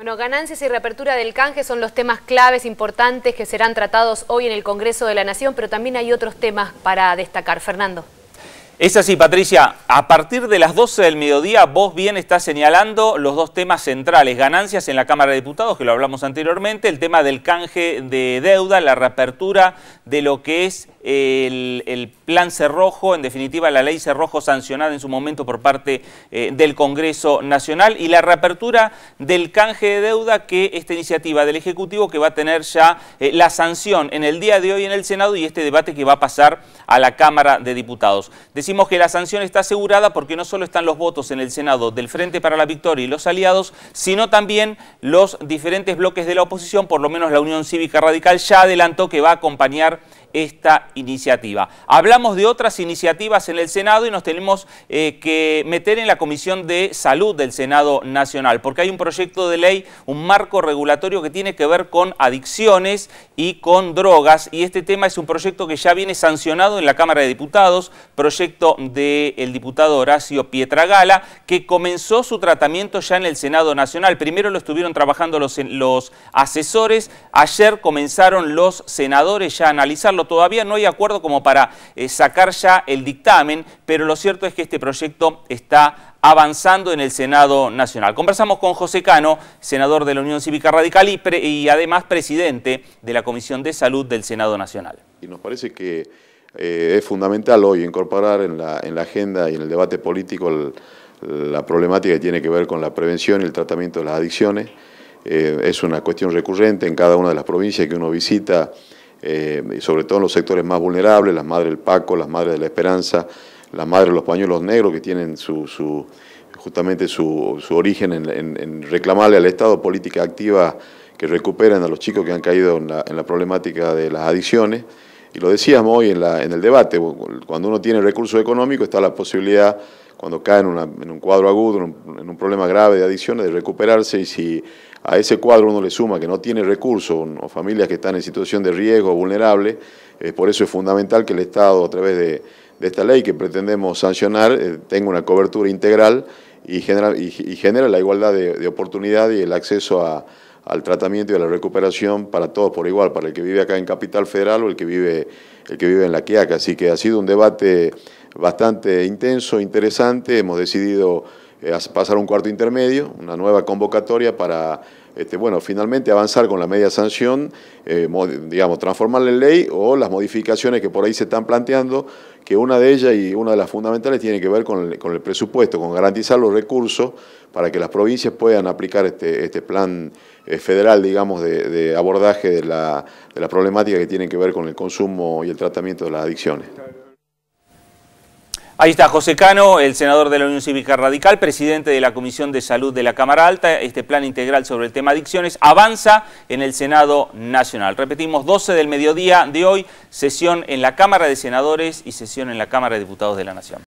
Bueno, ganancias y reapertura del canje son los temas claves importantes que serán tratados hoy en el Congreso de la Nación, pero también hay otros temas para destacar. Fernando. Es así, Patricia, a partir de las 12 del mediodía vos bien estás señalando los dos temas centrales, ganancias en la Cámara de Diputados, que lo hablamos anteriormente, el tema del canje de deuda, la reapertura de lo que es el, plan Cerrojo, en definitiva la ley Cerrojo sancionada en su momento por parte eh, del Congreso Nacional y la reapertura del canje de deuda que esta iniciativa del Ejecutivo que va a tener ya eh, la sanción en el día de hoy en el Senado y este debate que va a pasar a la Cámara de Diputados. Decimos que la sanción está asegurada porque no solo están los votos en el Senado del Frente para la Victoria y los aliados, sino también los diferentes bloques de la oposición, por lo menos la Unión Cívica Radical ya adelantó que va a acompañar esta iniciativa. Hablamos de otras iniciativas en el Senado y nos tenemos eh, que meter en la Comisión de Salud del Senado Nacional, porque hay un proyecto de ley, un marco regulatorio que tiene que ver con adicciones y con drogas, y este tema es un proyecto que ya viene sancionado en la Cámara de Diputados, proyecto del diputado Horacio Pietragala, que comenzó su tratamiento ya en el Senado Nacional. Primero lo estuvieron trabajando los, los asesores, ayer comenzaron los senadores ya a analizarlo, Todavía no hay acuerdo como para eh, sacar ya el dictamen, pero lo cierto es que este proyecto está avanzando en el Senado Nacional. Conversamos con José Cano, senador de la Unión Cívica Radical y, además presidente de la Comisión de Salud del Senado Nacional. Y nos parece que eh, es fundamental hoy incorporar en la, agenda y en el debate político la problemática que tiene que ver con la prevención y el tratamiento de las adicciones. Eh, es una cuestión recurrente en cada una de las provincias que uno visita. Eh, y sobre todo en los sectores más vulnerables, las madres del Paco, las madres de la Esperanza, las madres de los pañuelos negros que tienen su, su justamente su, origen en, reclamarle al Estado política activa que recuperen a los chicos que han caído en la, en la problemática de las adicciones. Y lo decíamos hoy en, la, en el debate, cuando uno tiene recursos económicos está la posibilidad, cuando cae en, un cuadro agudo, en un, problema grave de adicciones, de recuperarse y si a ese cuadro uno le suma que no tiene recursos o familias que están en situación de riesgo vulnerable, por eso es fundamental que el Estado a través de, esta ley que pretendemos sancionar eh, tenga una cobertura integral y genera, la igualdad de oportunidad y el acceso a al tratamiento y a la recuperación para todos por igual, para el que vive acá en Capital Federal o el que vive, el que vive en La Quiaca. Así que ha sido un debate bastante intenso, interesante. Hemos decidido eh, pasar un cuarto intermedio, una nueva convocatoria para este, bueno, finalmente avanzar con la media sanción, eh, digamos, transformarla en ley o las modificaciones que por ahí se están planteando, que una de ellas y una de las fundamentales tiene que ver con el, presupuesto, con garantizar los recursos para que las provincias puedan aplicar este, este plan eh, federal, digamos, de, abordaje de la, de la problemática que tiene que ver con el consumo y el tratamiento de las adicciones. Ahí está José Cano, el senador de la Unión Cívica Radical, presidente de la Comisión de Salud de la Cámara Alta. Este plan integral sobre el tema adicciones avanza en el Senado Nacional. Repetimos, 12 del mediodía de hoy, sesión en la Cámara de Senadores y sesión en la Cámara de Diputados de la Nación.